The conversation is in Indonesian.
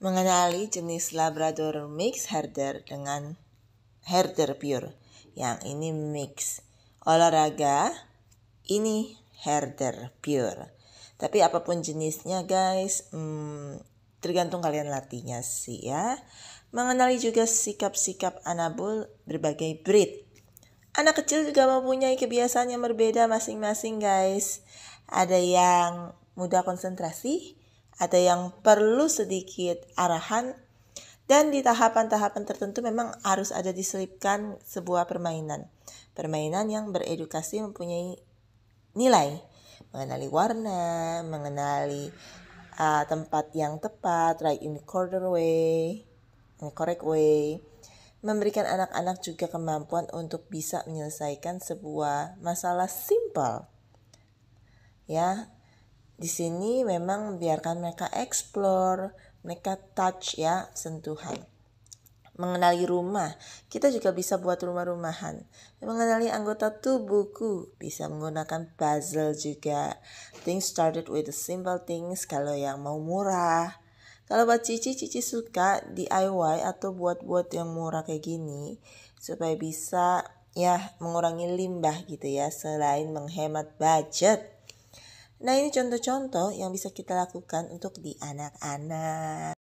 mengenali jenis Labrador Mix Herder dengan Herder Pure. Yang ini mix. Olahraga, ini Herder Pure. Tapi apapun jenisnya guys, hmm, tergantung kalian latihnya sih ya. Mengenali juga sikap-sikap anabul berbagai breed. Anak kecil juga mempunyai kebiasaan yang berbeda masing-masing guys. Ada yang mudah konsentrasi, ada yang perlu sedikit arahan dan di tahapan-tahapan tertentu memang harus ada diselipkan sebuah permainan. Permainan yang beredukasi mempunyai nilai, mengenali warna, mengenali uh, tempat yang tepat, right in the corner way, in the correct way, memberikan anak-anak juga kemampuan untuk bisa menyelesaikan sebuah masalah simple. Ya, di sini memang biarkan mereka explore, mereka touch ya, sentuhan. Mengenali rumah, kita juga bisa buat rumah-rumahan. Mengenali anggota tubuhku, bisa menggunakan puzzle juga. Things started with the simple things kalau yang mau murah. Kalau buat Cici, Cici suka DIY atau buat-buat yang murah kayak gini supaya bisa ya mengurangi limbah gitu ya selain menghemat budget. Nah ini contoh-contoh yang bisa kita lakukan untuk di anak-anak.